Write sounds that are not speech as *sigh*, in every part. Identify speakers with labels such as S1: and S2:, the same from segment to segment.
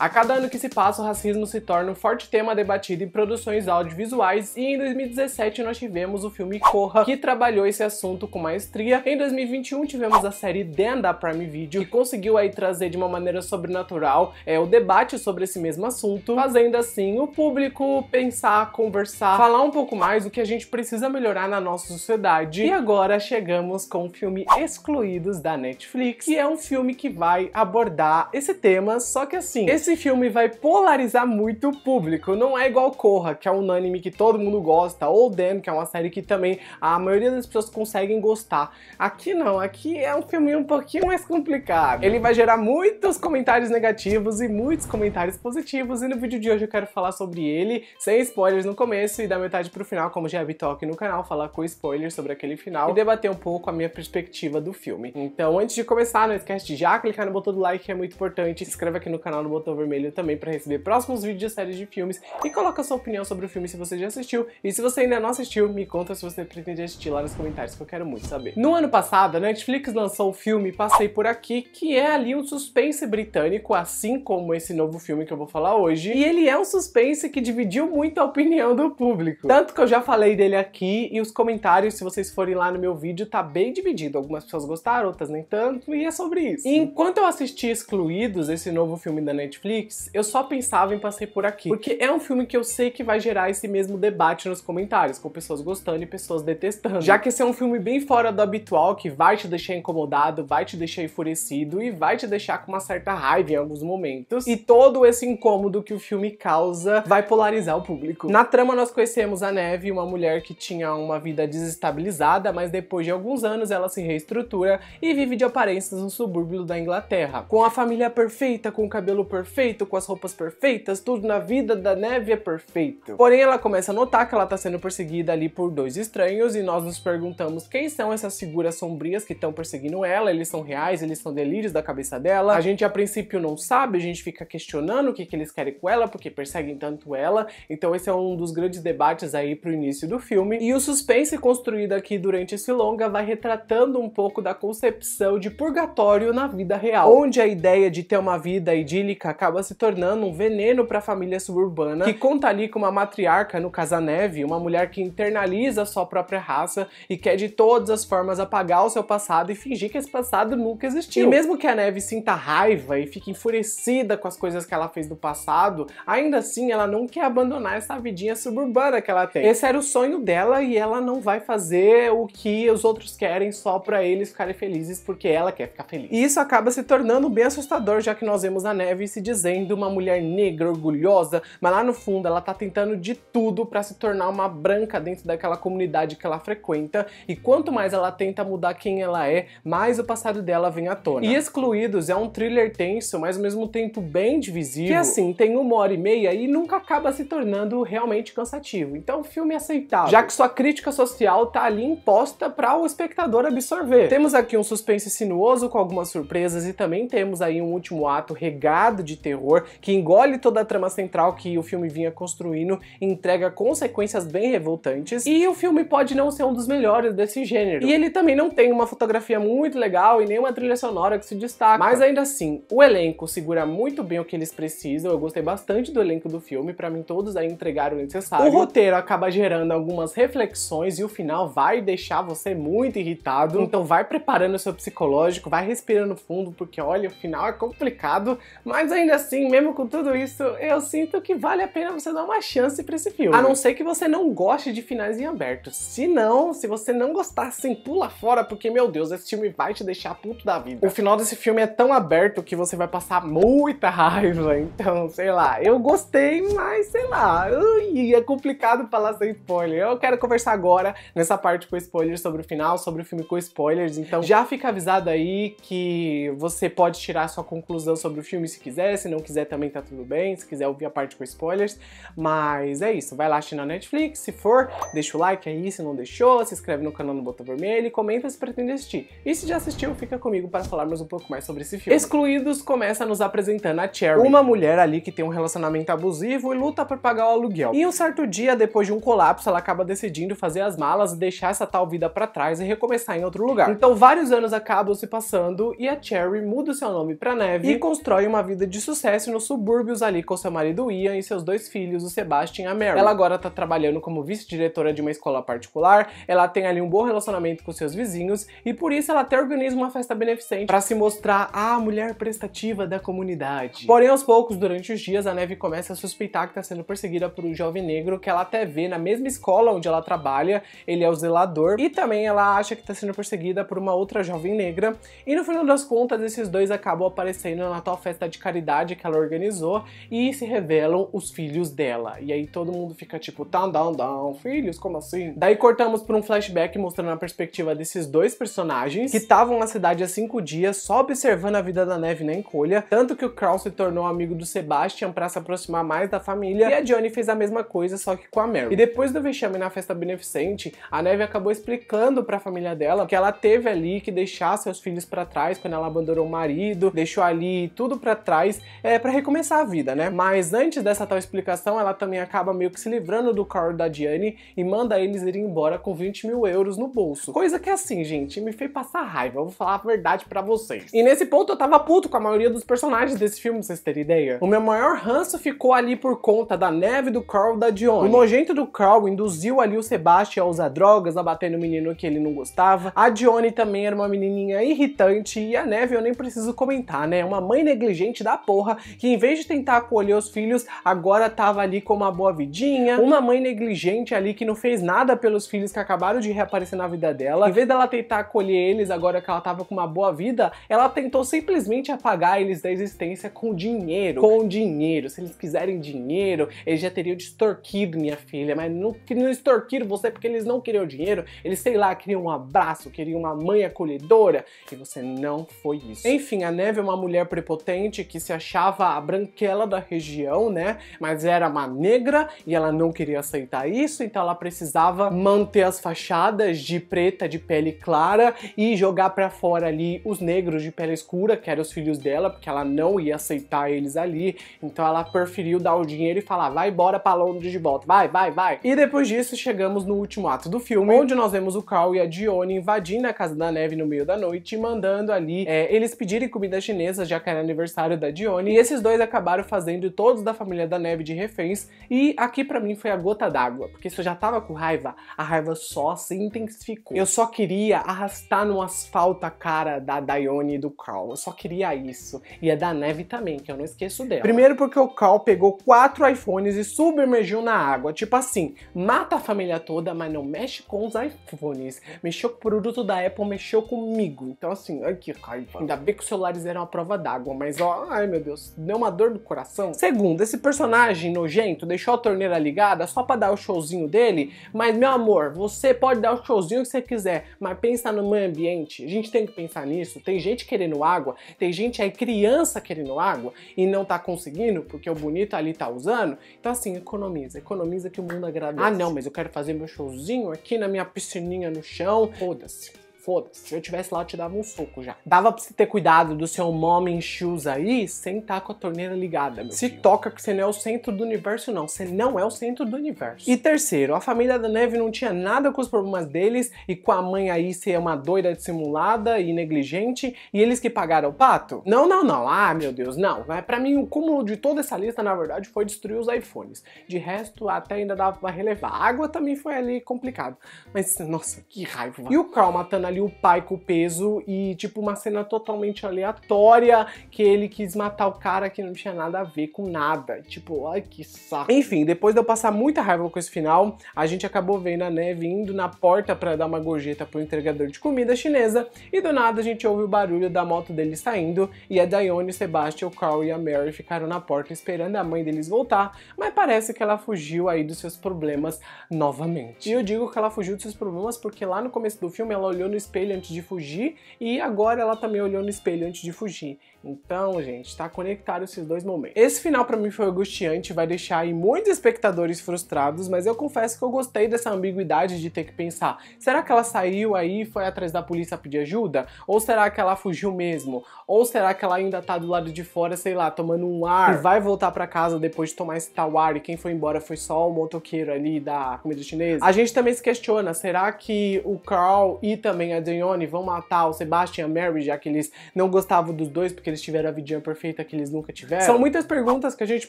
S1: A cada ano que se passa, o racismo se torna um forte tema debatido em produções audiovisuais e em 2017 nós tivemos o filme Corra, que trabalhou esse assunto com maestria. Em 2021 tivemos a série Dan da Prime Video, que conseguiu aí trazer de uma maneira sobrenatural é, o debate sobre esse mesmo assunto, fazendo assim o público pensar, conversar, falar um pouco mais o que a gente precisa melhorar na nossa sociedade. E agora chegamos com o filme Excluídos da Netflix, que é um filme que vai abordar esse tema, só que assim, esse esse filme vai polarizar muito o público, não é igual Corra, que é um anime que todo mundo gosta, ou Dan, que é uma série que também a maioria das pessoas conseguem gostar. Aqui não, aqui é um filme um pouquinho mais complicado. Ele vai gerar muitos comentários negativos e muitos comentários positivos, e no vídeo de hoje eu quero falar sobre ele, sem spoilers no começo e da metade pro final, como já é habitual aqui no canal, falar com spoilers sobre aquele final e debater um pouco a minha perspectiva do filme. Então, antes de começar, não esquece de já clicar no botão do like, que é muito importante, se inscreva aqui no canal no botão vermelho também para receber próximos vídeos de séries de filmes e coloca sua opinião sobre o filme se você já assistiu e se você ainda não assistiu, me conta se você pretende assistir lá nos comentários que eu quero muito saber. No ano passado, a Netflix lançou o filme Passei Por Aqui, que é ali um suspense britânico, assim como esse novo filme que eu vou falar hoje, e ele é um suspense que dividiu muito a opinião do público. Tanto que eu já falei dele aqui e os comentários, se vocês forem lá no meu vídeo, tá bem dividido. Algumas pessoas gostaram, outras nem tanto, e é sobre isso. E enquanto eu assisti Excluídos, esse novo filme da Netflix, Netflix, eu só pensava em Passei Por Aqui. Porque é um filme que eu sei que vai gerar esse mesmo debate nos comentários, com pessoas gostando e pessoas detestando. Já que esse é um filme bem fora do habitual, que vai te deixar incomodado, vai te deixar enfurecido e vai te deixar com uma certa raiva em alguns momentos. E todo esse incômodo que o filme causa vai polarizar o público. Na trama, nós conhecemos a Neve, uma mulher que tinha uma vida desestabilizada, mas depois de alguns anos ela se reestrutura e vive de aparências no subúrbio da Inglaterra. Com a família perfeita, com o cabelo perfeito, perfeito, com as roupas perfeitas, tudo na vida da neve é perfeito. Porém, ela começa a notar que ela tá sendo perseguida ali por dois estranhos e nós nos perguntamos quem são essas figuras sombrias que estão perseguindo ela, eles são reais, eles são delírios da cabeça dela. A gente a princípio não sabe, a gente fica questionando o que, que eles querem com ela, porque perseguem tanto ela. Então esse é um dos grandes debates aí pro início do filme. E o suspense construído aqui durante esse longa vai retratando um pouco da concepção de purgatório na vida real, onde a ideia de ter uma vida idílica acaba acaba se tornando um veneno para a família suburbana, que conta ali com uma matriarca no Casaneve, uma mulher que internaliza sua própria raça e quer de todas as formas apagar o seu passado e fingir que esse passado nunca existiu. E mesmo que a Neve sinta raiva e fique enfurecida com as coisas que ela fez do passado, ainda assim ela não quer abandonar essa vidinha suburbana que ela tem. Esse era o sonho dela e ela não vai fazer o que os outros querem só para eles ficarem felizes porque ela quer ficar feliz. E isso acaba se tornando bem assustador, já que nós vemos a Neve se dizendo uma mulher negra, orgulhosa, mas lá no fundo ela tá tentando de tudo para se tornar uma branca dentro daquela comunidade que ela frequenta, e quanto mais ela tenta mudar quem ela é, mais o passado dela vem à tona. E Excluídos é um thriller tenso, mas ao mesmo tempo bem divisível. que assim, tem uma hora e meia e nunca acaba se tornando realmente cansativo. Então, filme aceitável. Já que sua crítica social tá ali imposta para o espectador absorver. Temos aqui um suspense sinuoso com algumas surpresas e também temos aí um último ato regado de terror que engole toda a trama central que o filme vinha construindo, entrega consequências bem revoltantes, e o filme pode não ser um dos melhores desse gênero. E ele também não tem uma fotografia muito legal e nenhuma trilha sonora que se destaca, mas ainda assim, o elenco segura muito bem o que eles precisam, eu gostei bastante do elenco do filme, para mim todos aí entregaram o necessário. O roteiro acaba gerando algumas reflexões e o final vai deixar você muito irritado, então vai preparando o seu psicológico, vai respirando fundo, porque olha, o final é complicado, mas ainda ainda assim, mesmo com tudo isso, eu sinto que vale a pena você dar uma chance para esse filme. A não ser que você não goste de finais em aberto. Se não, se você não gostar, assim, pula fora, porque, meu Deus, esse filme vai te deixar puto da vida. O final desse filme é tão aberto que você vai passar muita *laughs* raiva, então, sei lá. Eu gostei, mas, sei lá, ui, é complicado falar sem spoiler. Eu quero conversar agora, nessa parte com spoilers, sobre o final, sobre o filme com spoilers, então já fica avisado aí que você pode tirar sua conclusão sobre o filme se quiser, se não quiser também tá tudo bem, se quiser ouvir a parte com spoilers, mas é isso, vai lá assistir na Netflix, se for, deixa o like aí, se não deixou, se inscreve no canal no Botão Vermelho e comenta se pretende assistir. E se já assistiu, fica comigo para falarmos um pouco mais sobre esse filme. Excluídos começa nos apresentando a Cherry, uma mulher ali que tem um relacionamento abusivo e luta por pagar o aluguel. E um certo dia, depois de um colapso, ela acaba decidindo fazer as malas e deixar essa tal vida para trás e recomeçar em outro lugar. Então vários anos acabam se passando e a Cherry muda o seu nome para Neve e constrói uma vida de sucesso nos subúrbios ali com seu marido Ian e seus dois filhos, o Sebastian e a Mary. Ela agora tá trabalhando como vice-diretora de uma escola particular, ela tem ali um bom relacionamento com seus vizinhos e por isso ela até organiza uma festa beneficente para se mostrar a mulher prestativa da comunidade. Porém, aos poucos, durante os dias, a Neve começa a suspeitar que está sendo perseguida por um jovem negro que ela até vê na mesma escola onde ela trabalha, ele é o zelador, e também ela acha que está sendo perseguida por uma outra jovem negra. E no final das contas, esses dois acabam aparecendo na tal festa de caridade que ela organizou e se revelam os filhos dela. E aí todo mundo fica tipo, tão tão tão filhos, como assim? Daí cortamos para um flashback mostrando a perspectiva desses dois personagens que estavam na cidade há cinco dias só observando a vida da Neve na encolha, tanto que o Carl se tornou amigo do Sebastian para se aproximar mais da família e a Johnny fez a mesma coisa só que com a Mary. E depois do vexame na festa beneficente, a Neve acabou explicando para a família dela que ela teve ali que deixar seus filhos para trás quando ela abandonou o marido, deixou ali tudo para trás é, para recomeçar a vida, né? Mas antes dessa tal explicação, ela também acaba meio que se livrando do Carl da Diane e manda eles irem embora com 20 mil euros no bolso. Coisa que assim, gente, me fez passar raiva, eu vou falar a verdade para vocês. E nesse ponto eu tava puto com a maioria dos personagens desse filme, pra vocês terem ideia. O meu maior ranço ficou ali por conta da neve do Carl da Dione. O nojento do Carl induziu ali o Sebastian a usar drogas, a bater no menino que ele não gostava. A Dione também era uma menininha irritante e a neve eu nem preciso comentar, né? É uma mãe negligente da porra que em vez de tentar acolher os filhos, agora tava ali com uma boa vidinha, uma mãe negligente ali que não fez nada pelos filhos que acabaram de reaparecer na vida dela. Em vez dela tentar acolher eles agora que ela tava com uma boa vida, ela tentou simplesmente apagar eles da existência com dinheiro. Com dinheiro. Se eles quiserem dinheiro, eles já teriam extorquido minha filha, mas não, não extorquiram você porque eles não queriam dinheiro, eles, sei lá, queriam um abraço, queriam uma mãe acolhedora, e você não foi isso. Enfim, a Neve é uma mulher prepotente que se achava a branquela da região, né? Mas era uma negra e ela não queria aceitar isso, então ela precisava manter as fachadas de preta de pele clara e jogar para fora ali os negros de pele escura, que eram os filhos dela, porque ela não ia aceitar eles ali. Então ela preferiu dar o dinheiro e falar: "Vai embora para Londres de volta. Vai, vai, vai". E depois disso chegamos no último ato do filme, onde nós vemos o Carl e a Dione invadindo a casa da Neve no meio da noite e mandando ali é, eles pedirem comida chinesa, já que era aniversário da Dione Hermione, e esses dois acabaram fazendo todos da família da Neve de reféns, e aqui para mim foi a gota d'água, porque se eu já tava com raiva, a raiva só se intensificou. Eu só queria arrastar no asfalto a cara da Daione e do Carl, eu só queria isso. E a da Neve também, que eu não esqueço dela. Primeiro porque o Carl pegou quatro iPhones e submergiu na água, tipo assim, mata a família toda, mas não mexe com os iPhones. Mexeu com o produto da Apple, mexeu comigo. Então assim, ai que raiva. Ainda bem que os celulares eram a prova d'água, mas ó, ai meu meu Deus, deu uma dor no coração. Segundo, esse personagem nojento deixou a torneira ligada só para dar o showzinho dele, mas meu amor, você pode dar o showzinho que você quiser, mas pensa no meio ambiente. A gente tem que pensar nisso. Tem gente querendo água, tem gente aí criança querendo água e não tá conseguindo porque o bonito ali tá usando. Então assim, economiza, economiza que o mundo agradece. Ah, não, mas eu quero fazer meu showzinho aqui na minha piscininha no chão. Foda-se. Foda-se. Se eu tivesse lá, eu te dava um soco já. Dava pra você ter cuidado do seu mom em shoes aí sem estar tá com a torneira ligada, meu Se filho. toca que você não é o centro do universo, não. Você não é o centro do universo. E terceiro, a família da Neve não tinha nada com os problemas deles e com a mãe aí ser uma doida dissimulada e negligente e eles que pagaram o pato? Não, não, não. Ah, meu Deus, não. pra mim, o cúmulo de toda essa lista, na verdade, foi destruir os iPhones. De resto, até ainda dava pra relevar. A água também foi ali complicado. Mas, nossa, que raiva. E o Carl matando ali ali o pai com o peso e, tipo, uma cena totalmente aleatória que ele quis matar o cara que não tinha nada a ver com nada. Tipo, ai que saco. Enfim, depois de eu passar muita raiva com esse final, a gente acabou vendo a neve indo na porta para dar uma gorjeta pro entregador de comida chinesa e do nada a gente ouve o barulho da moto dele saindo e a é Daiane, o Sebastian, o Carl e a Mary ficaram na porta esperando a mãe deles voltar, mas parece que ela fugiu aí dos seus problemas novamente. E eu digo que ela fugiu dos seus problemas porque lá no começo do filme ela olhou no espelho antes de fugir e agora ela também tá olhou no espelho antes de fugir. Então, gente, está conectado esses dois momentos. Esse final para mim foi angustiante, vai deixar aí muitos espectadores frustrados, mas eu confesso que eu gostei dessa ambiguidade de ter que pensar: será que ela saiu aí e foi atrás da polícia pedir ajuda? Ou será que ela fugiu mesmo? Ou será que ela ainda tá do lado de fora, sei lá, tomando um ar e vai voltar para casa depois de tomar esse tal ar e quem foi embora foi só o motoqueiro ali da comida chinesa? A gente também se questiona: será que o Carl e também a Dione vão matar o Sebastian e a Mary, já que eles não gostavam dos dois porque que eles tiveram a vidinha perfeita que eles nunca tiveram? São muitas perguntas que a gente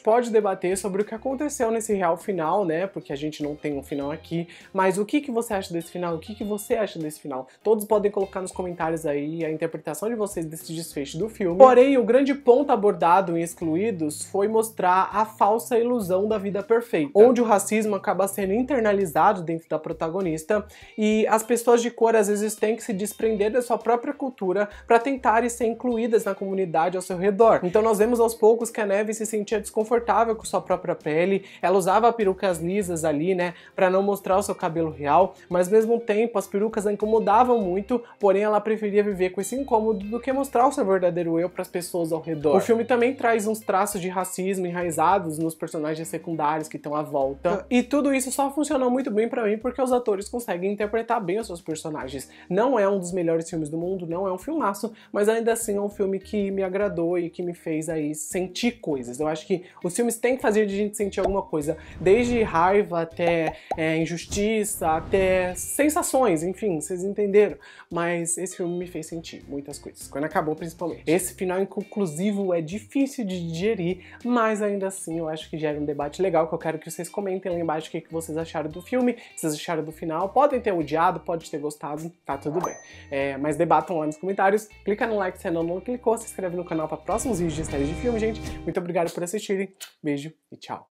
S1: pode debater sobre o que aconteceu nesse real final, né? Porque a gente não tem um final aqui. Mas o que, que você acha desse final? O que, que você acha desse final? Todos podem colocar nos comentários aí a interpretação de vocês desse desfecho do filme. Porém, o grande ponto abordado em Excluídos foi mostrar a falsa ilusão da vida perfeita, tá. onde o racismo acaba sendo internalizado dentro da protagonista e as pessoas de cor às vezes têm que se desprender da sua própria cultura para tentarem ser incluídas na comunidade ao seu redor. Então nós vemos aos poucos que a Neve se sentia desconfortável com sua própria pele, ela usava perucas lisas ali, né, para não mostrar o seu cabelo real, mas ao mesmo tempo as perucas a incomodavam muito, porém ela preferia viver com esse incômodo do que mostrar o seu verdadeiro eu para as pessoas ao redor. O filme também traz uns traços de racismo enraizados nos personagens secundários que estão à volta. E tudo isso só funcionou muito bem para mim porque os atores conseguem interpretar bem os seus personagens. Não é um dos melhores filmes do mundo, não é um filmaço, mas ainda assim é um filme que me me agradou e que me fez aí sentir coisas. Eu acho que os filmes têm que fazer de gente sentir alguma coisa, desde raiva até é, injustiça, até sensações, enfim, vocês entenderam. Mas esse filme me fez sentir muitas coisas, quando acabou principalmente. Esse final inconclusivo é difícil de digerir, mas ainda assim eu acho que gera um debate legal que eu quero que vocês comentem lá embaixo o que vocês acharam do filme, o que vocês acharam do final. Podem ter odiado, pode ter gostado, tá tudo bem. É, mas debatam lá nos comentários, clica no like se ainda não clicou, se inscreve inscreve no canal para próximos vídeos de séries de filme, gente. Muito obrigado por assistirem. Beijo e tchau.